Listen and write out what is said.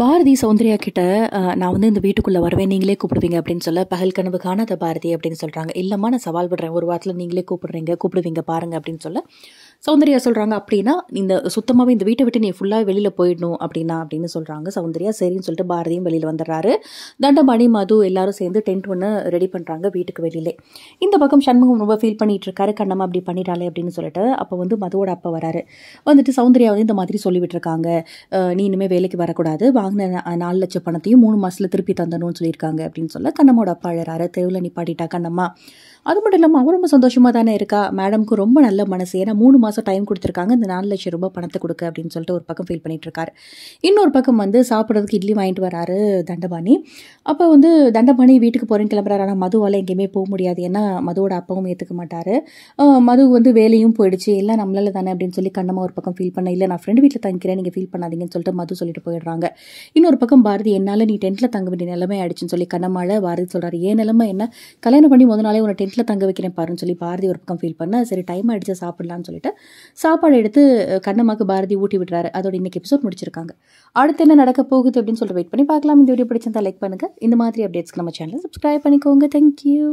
பாரதி சௌந்தர்யா கிட்ட நான் வந்து இந்த வீட்டுக்குள்ளே வருவேன் நீங்களே கூப்பிடுவீங்க அப்படின்னு சொல்ல பகல் கனவு காணாத பாரதி அப்படின்னு சொல்கிறாங்க இல்லைம்மா நான் சவால் விடுறேன் ஒரு வாரத்தில் நீங்களே கூப்பிடுறீங்க கூப்பிடுவீங்க பாருங்கள் அப்படின்னு சொல்ல சௌந்தர்யா சொல்கிறாங்க அப்படின்னா இந்த சுத்தமாகவே இந்த வீட்டை விட்டு நீ ஃபுல்லாக வெளியில் போயிடணும் அப்படின்னா அப்படின்னு சொல்கிறாங்க சௌந்தர்யா சரின்னு சொல்லிட்டு பாரதியும் வெளியில் வந்துடுறாரு தண்டபாணி மது எல்லாரும் சேர்ந்து டென்ட் ஒன்று ரெடி பண்ணுறாங்க வீட்டுக்கு வெளியிலே இந்த பக்கம் சண்முகம் ரொம்ப ஃபீல் பண்ணிகிட்டு இருக்காரு கண்ணம்மா அப்படி பண்ணிட்டாலே அப்படின்னு சொல்லிட்டு அப்போ வந்து மதுவோட அப்பா வராரு வந்துட்டு சௌந்தர்யா வந்து இந்த மாதிரி சொல்லிவிட்டுருக்காங்க நீ இனிமேல் வேலைக்கு வரக்கூடாது வாங்கின நாலு லட்சம் பணத்தையும் மூணு மாதத்தில் திருப்பி தந்தணும்னு சொல்லியிருக்காங்க அப்படின்னு சொல்ல கண்ணம்மோட அப்பா அழறாரு தெருவில் நிப்பாட்டிட்டா கண்ணம்மா அது மட்டும் இல்லாமல் அவள் ரொம்ப சந்தோஷமாக தானே இருக்கா மேடம்க்கு ரொம்ப நல்ல மனசு ஏன்னா மூணு மாதம் டைம் கொடுத்துருக்காங்க இந்த நாலு லட்சம் ரூபாய் பணத்தை கொடுக்க அப்படின்னு சொல்லிட்டு ஒரு பக்கம் ஃபீல் பண்ணிகிட்ருக்காரு இன்னொரு பக்கம் வந்து சாப்பிட்றதுக்கு இட்லி வாங்கிட்டு வராரு தண்டபாணி அப்போ வந்து தண்டபாணி வீட்டுக்கு போகிறேன்னு கிளம்புறாரு ஆனால் மதுவால் எங்கேயுமே போக முடியாது ஏன்னா மதுவோட அப்பாவும் ஏற்றுக்க மாட்டார் மது வந்து வேலையும் போயிடுச்சு எல்லாம் நம்மளால தானே அப்படின்னு சொல்லி கண்ணம்மா ஒரு பக்கம் ஃபீல் பண்ண இல்லை நான் ஃப்ரெண்டு வீட்டில் தங்கிக்கிறேன் நீங்கள் ஃபீல் பண்ணாதீங்கன்னு சொல்லிட்டு மது சொல்லிட்டு போயிடுறாங்க இன்னொரு பக்கம் பாரதி என்னால் நீ டென்ட்டில் தங்க வேண்டிய நிலைமை ஆயிடுச்சுன்னு சொல்லி கண்ணம்மாவில் பாரதி சொல்கிறார் ஏன் நிலமை என்ன கல்யாணம் பண்ணி முதனாலே நாளே உன்னை டென்ட் வீட்டில் தங்க வைக்கிறேன் பாருன்னு சொல்லி பாரதி ஒரு பக்கம் ஃபீல் பண்ணால் சரி டைம் ஆகிடுச்சு சாப்பிட்லான்னு சொல்லிட்டு சாப்பாடு எடுத்து கண்ணம்மாக்கு பாரதி ஊட்டி விடுறாரு அதோட இன்னைக்கு எபிசோட் முடிச்சிருக்காங்க அடுத்து என்ன நடக்க போகுது அப்படின்னு சொல்லிட்டு வெயிட் பண்ணி பார்க்கலாம் இந்த வீடியோ பிடிச்சிருந்தா லைக் பண்ணுங்கள் இந்த மாதிரி அப்டேட்ஸ்க்கு நம்ம சேனலை சப்ஸ்கிரைப் பண்ணிக்கோங்க தேங்க்யூ